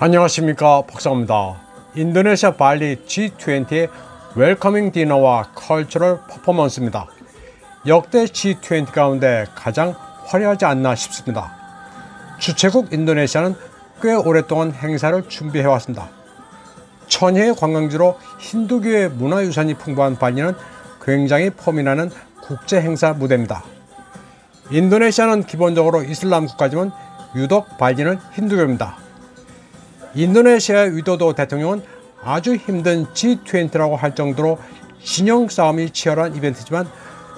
안녕하십니까 박사입니다. 인도네시아 발리 G20의 웰커밍 디너와 컬처럴 퍼포먼스입니다. 역대 G20 가운데 가장 화려하지 않나 싶습니다. 주최국 인도네시아는 꽤 오랫동안 행사를 준비해왔습니다. 천혜의 관광지로 힌두교의 문화유산이 풍부한 발리는 굉장히 폼이나는 국제 행사 무대입니다. 인도네시아는 기본적으로 이슬람 국가지만 유독 발리는 힌두교입니다. 인도네시아의 위도도 대통령은 아주 힘든 G20라고 할 정도로 신형 싸움이 치열한 이벤트지만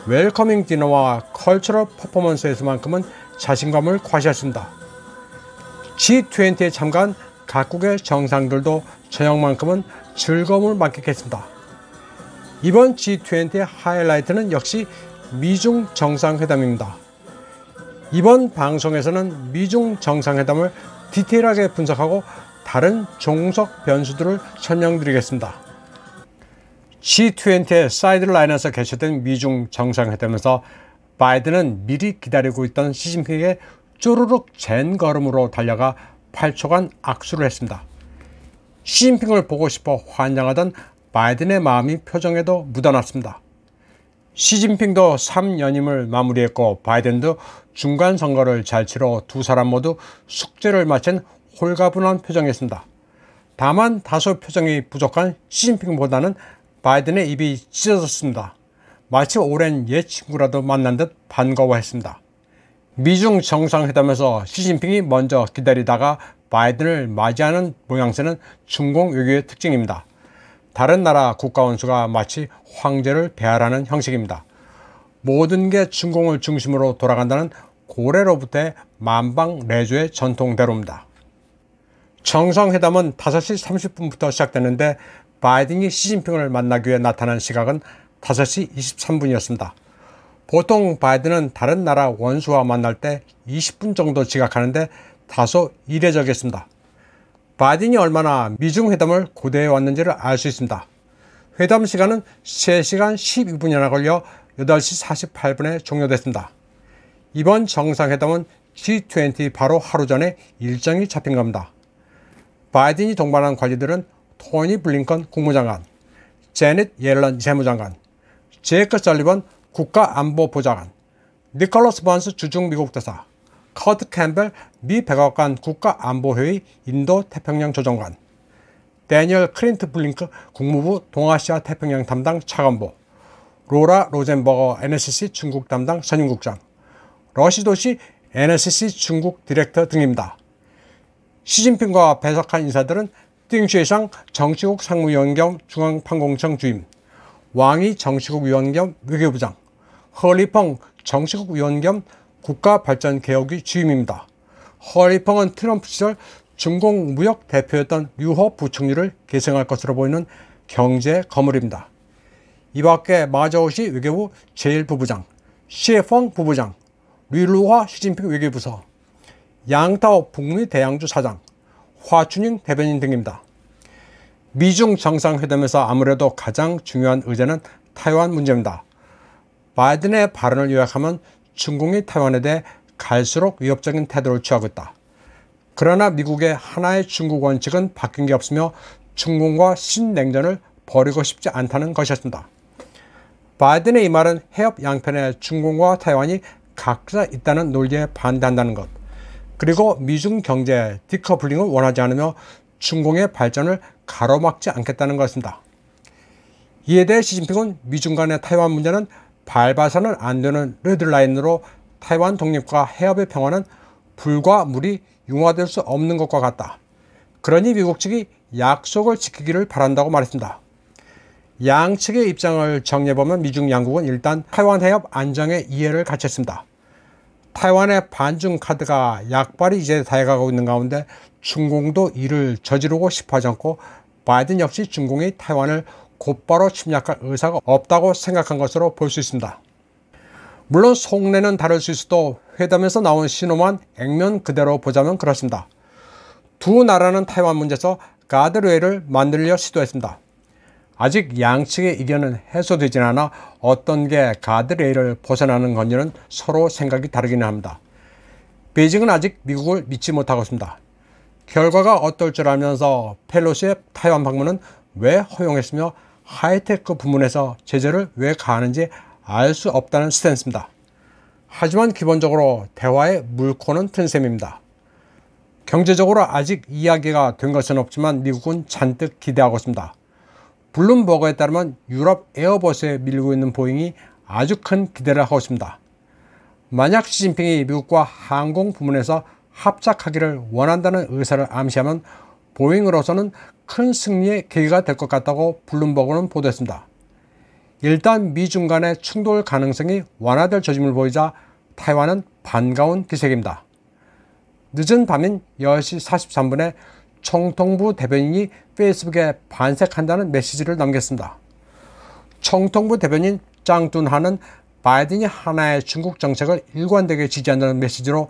웰커밍 디너와 컬처럴 퍼포먼스에서만큼은 자신감을 과시했습니다. G20에 참가한 각국의 정상들도 저녁만큼은 즐거움을 만끽했습니다. 이번 G20의 하이라이트는 역시 미중 정상회담입니다. 이번 방송에서는 미중 정상회담을 디테일하게 분석하고 다른 종속 변수들을 설명드리겠습니다. G20의 사이드라인에서 개최된 미중 정상회담에서 바이든은 미리 기다리고 있던 시진핑에게 쪼르륵 잰 걸음으로 달려가 8초간 악수를 했습니다. 시진핑을 보고 싶어 환장하던 바이든의 마음이 표정에도 묻어났습니다. 시진핑도 3연임을 마무리했고 바이든도 중간 선거를 잘 치러 두 사람 모두 숙제를 마친 홀가분한 표정이었습니다. 다만 다소 표정이 부족한 시진핑보다는 바이든의 입이 찢어졌습니다. 마치 오랜 옛 친구라도 만난 듯 반가워했습니다. 미중 정상회담에서 시진핑이 먼저 기다리다가 바이든을 맞이하는 모양새는 중공 외교의 특징입니다. 다른 나라 국가원수가 마치 황제를 배하라는 형식입니다. 모든 게 중공을 중심으로 돌아간다는 고래로부터의 만방레조의 전통대로입니다. 정상회담은 5시 30분부터 시작되는데 바이든이 시진핑을 만나기 위해 나타난 시각은 5시 23분이었습니다. 보통 바이든은 다른 나라 원수와 만날 때 20분 정도 지각하는데 다소 이례적이었습니다. 바이든이 얼마나 미중 회담을 고대해 왔는지를 알 수 있습니다. 회담 시간은 3시간 12분이나 걸려 8시 48분에 종료됐습니다. 이번 정상회담은 G20 바로 하루 전에 일정이 잡힌 겁니다. 바이든이 동반한 관리들은 토니 블링컨 국무장관, 제넷 옐런 재무장관, 제이크 설리번 국가안보보좌관, 니콜러스 번스 주중미국 대사, 커트 캠벨 미 백악관 국가안보회의 인도태평양 조정관, 데니얼 크린트 블링크 국무부 동아시아 태평양 담당 차관보, 로라 로젠버거 NSC 중국 담당 선임국장, 러시도시 NSC 중국 디렉터 등입니다. 시진핑과 배석한 인사들은 띵쉐상 정치국 상무위원 겸 중앙판공청 주임, 왕이 정치국 위원 겸 외교부장, 허리펑 정치국 위원 겸 국가발전개혁위 주임입니다. 허리펑은 트럼프 시절 중공 무역 대표였던 유호 부총리를 계승할 것으로 보이는 경제 거물입니다. 이 밖에 마저오시 외교부 제1부부장, 시에펑 부부장, 류루화 시진핑 외교부서, 양타옥 북미 대양주 사장, 화춘잉 대변인 등입니다. 미중 정상회담에서 아무래도 가장 중요한 의제는 타이완 문제입니다. 바이든의 발언을 요약하면 중국이 타이완에 대해 갈수록 위협적인 태도를 취하고 있다. 그러나 미국의 하나의 중국 원칙은 바뀐 게 없으며 중국과 신냉전을 벌이고 싶지 않다는 것이었습니다. 바이든의 이 말은 해협 양편에 중국과 타이완이 각자 있다는 논리에 반대한다는 것. 그리고 미중 경제 디커플링을 원하지 않으며 중공의 발전을 가로막지 않겠다는 것입니다. 이에 대해 시진핑은 미중 간의 타이완 문제는 밟아서는 안 되는 레드라인으로 타이완 독립과 해협의 평화는 불과 물이 융화될 수 없는 것과 같다. 그러니 미국 측이 약속을 지키기를 바란다고 말했습니다. 양측의 입장을 정리해보면 미중 양국은 일단 타이완 해협 안정의 이해를 갖췄습니다. 타이완의 반중 카드가 약발이 이제 다해가고 있는 가운데 중공도 이를 저지르고 싶어하지 않고 바이든 역시 중공이 타이완을 곧바로 침략할 의사가 없다고 생각한 것으로 볼 수 있습니다. 물론 속내는 다를 수 있어도 회담에서 나온 신호만 액면 그대로 보자면 그렇습니다. 두 나라는 타이완 문제에서 가드레일을 만들려 시도했습니다. 아직 양측의 이견은 해소되진 않아 어떤 게 가드레일을 벗어나는 건지는 서로 생각이 다르기는 합니다. 베이징은 아직 미국을 믿지 못하고 있습니다. 결과가 어떨 줄 알면서 펠로시의 타이완 방문은 왜 허용했으며 하이테크 부문에서 제재를 왜 가하는지 알 수 없다는 스탠스입니다. 하지만 기본적으로 대화의 물꼬는 튼 셈입니다. 경제적으로 아직 이야기가 된 것은 없지만 미국은 잔뜩 기대하고 있습니다. 블룸버그에 따르면 유럽 에어버스에 밀리고 있는 보잉이 아주 큰 기대를 하고 있습니다. 만약 시진핑이 미국과 항공 부문에서 합작하기를 원한다는 의사를 암시하면 보잉으로서는 큰 승리의 계기가 될 것 같다고 블룸버그는 보도했습니다. 일단 미중 간의 충돌 가능성이 완화될 조짐을 보이자 타이완은 반가운 기색입니다. 늦은 밤인 10시 43분에 총통부 대변인이 페이스북에 반색한다는 메시지를 남겼습니다. 총통부 대변인 짱둔하는 바이든이 하나의 중국 정책을 일관되게 지지한다는 메시지로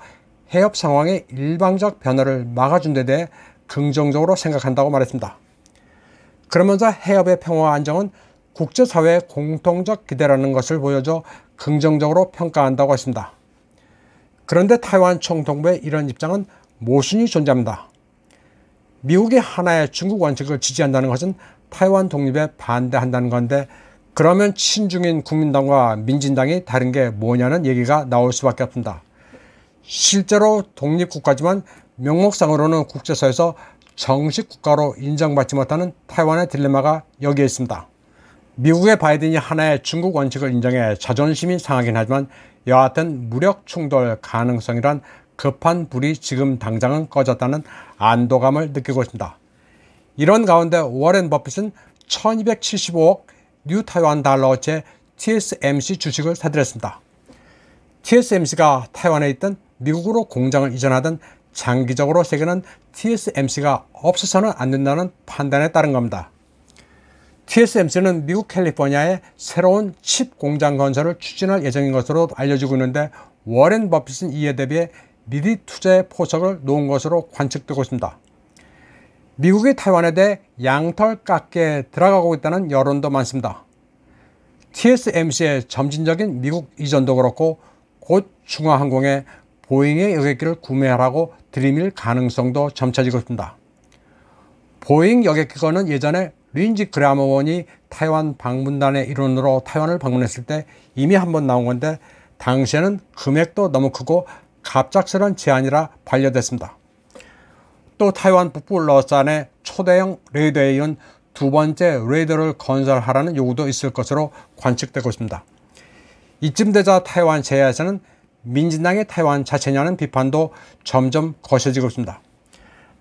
해협 상황의 일방적 변화를 막아준 데 대해 긍정적으로 생각한다고 말했습니다. 그러면서 해협의 평화 와 안정은 국제사회의 공통적 기대라는 것을 보여줘 긍정적으로 평가한다고 했습니다. 그런데 타이완 총통부의 이런 입장은 모순이 존재합니다. 미국이 하나의 중국 원칙을 지지한다는 것은 타이완 독립에 반대한다는 건데 그러면 친중인 국민당과 민진당이 다른 게 뭐냐는 얘기가 나올 수밖에 없습니다. 실제로 독립국가지만 명목상으로는 국제사에서 회 정식 국가로 인정받지 못하는 타이완의 딜레마가 여기에 있습니다. 미국의 바이든이 하나의 중국 원칙을 인정해 자존심이 상하긴 하지만 여하튼 무력 충돌 가능성이란 급한 불이 지금 당장은 꺼졌다는 안도감을 느끼고 있습니다. 이런 가운데 워렌 버핏은 1275억 뉴타이완 달러어치 TSMC 주식을 사들였습니다. TSMC가 타이완에 있던 미국으로 공장을 이전하던 장기적으로 세계는 TSMC가 없어서는 안 된다는 판단에 따른 겁니다. TSMC는 미국 캘리포니아에 새로운 칩 공장 건설을 추진할 예정인 것으로 알려지고 있는데 워렌 버핏은 이에 대비해 미리 투자의 포석을 놓은 것으로 관측되고 있습니다. 미국이 타이완에 대해 양털 깎게 들어가고 있다는 여론도 많습니다. TSMC의 점진적인 미국 이전도 그렇고 곧 중화항공에 보잉의 여객기를 구매하라고 들이밀 가능성도 점쳐지고 있습니다. 보잉 여객기건은 예전에 린지 그라모원이 타이완 방문단의 일원으로 타이완을 방문했을 때 이미 한번 나온 건데 당시에는 금액도 너무 크고 갑작스런 제안이라 반려됐습니다. 또 타이완 북부 러산에 초대형 레이더에 이은 두 번째 레이더를 건설하라는 요구도 있을 것으로 관측되고 있습니다. 이쯤 되자 타이완 제야에서는 민진당의 타이완 자체냐는 비판도 점점 거세지고 있습니다.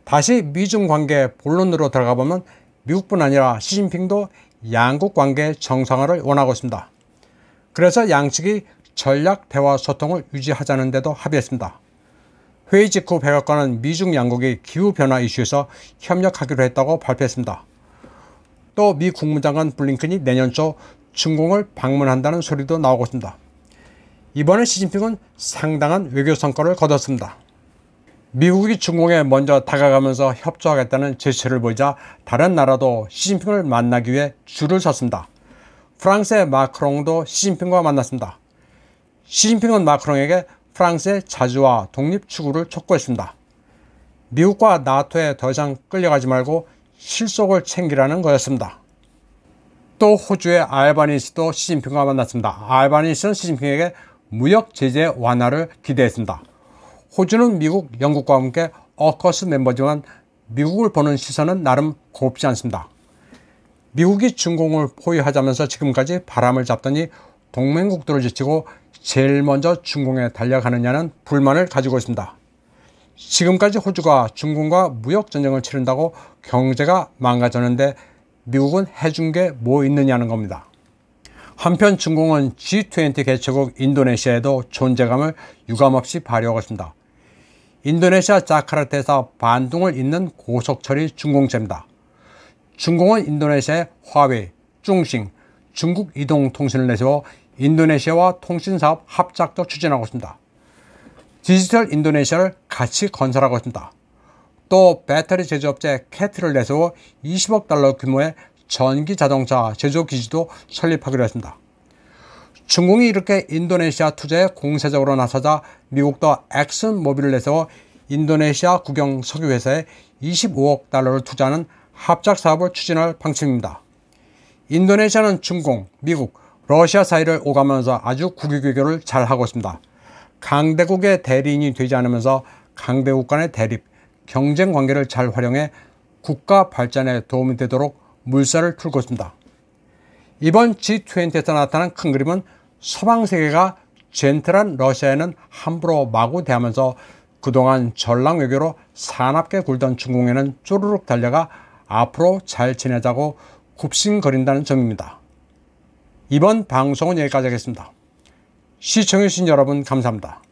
다시 미중 관계 본론으로 들어가 보면 미국뿐 아니라 시진핑도 양국 관계 정상화를 원하고 있습니다. 그래서 양측이 전략 대화 소통을 유지하자는 데도 합의했습니다. 회의 직후 백악관은 미중 양국이 기후변화 이슈에서 협력하기로 했다고 발표했습니다. 또 미 국무장관 블링컨이 내년 초 중공을 방문한다는 소리도 나오고 있습니다. 이번에 시진핑은 상당한 외교 성과를 거뒀습니다. 미국이 중공에 먼저 다가가면서 협조하겠다는 제시를 보이자 다른 나라도 시진핑을 만나기 위해 줄을 섰습니다. 프랑스의 마크롱도 시진핑과 만났습니다. 시진핑은 마크롱에게 프랑스의 자주와 독립 추구를 촉구했습니다. 미국과 나토에 더 이상 끌려가지 말고 실속을 챙기라는 거였습니다. 또 호주의 알바니스도 시진핑과 만났습니다. 알바니스는 시진핑에게 무역 제재 완화를 기대했습니다. 호주는 미국, 영국과 함께 어커스 멤버지만 미국을 보는 시선은 나름 곱지 않습니다. 미국이 중공을 포위하자면서 지금까지 바람을 잡더니 동맹국들을 지치고 제일 먼저 중국에 달려가느냐는 불만을 가지고 있습니다. 지금까지 호주가 중국과 무역전쟁을 치른다고 경제가 망가졌는데 미국은 해준 게 뭐 있느냐는 겁니다. 한편 중국은 G20 개최국 인도네시아에도 존재감을 유감없이 발휘하고 있습니다. 인도네시아 자카르타에서 반둥을 잇는 고속철이 중공제입니다. 중공은 인도네시아의 화웨이, 중싱, 중국 이동통신을 내세워 인도네시아와 통신사업 합작도 추진하고 있습니다. 디지털 인도네시아를 같이 건설하고 있습니다. 또 배터리 제조업체 캐트를 내세워 20억 달러 규모의 전기 자동차 제조 기지도 설립하기로 했습니다. 중국이 이렇게 인도네시아 투자에 공세적으로 나서자 미국도 엑슨 모빌을 내세워 인도네시아 국영 석유회사에 25억 달러를 투자하는 합작 사업을 추진할 방침입니다. 인도네시아는 중공, 미국, 러시아 사이를 오가면서 아주 국유교교를 잘 하고 있습니다. 강대국의 대리인이 되지 않으면서 강대국 간의 대립, 경쟁 관계를 잘 활용해 국가 발전에 도움이 되도록 물살을 풀고 있습니다. 이번 G20에서 나타난 큰 그림은 서방 세계가 젠틀한 러시아에는 함부로 마구 대하면서 그동안 전랑 외교로 사납게 굴던 중국에는 쪼르륵 달려가 앞으로 잘 지내자고 굽신거린다는 점입니다. 이번 방송은 여기까지 하겠습니다. 시청해주신 여러분 감사합니다.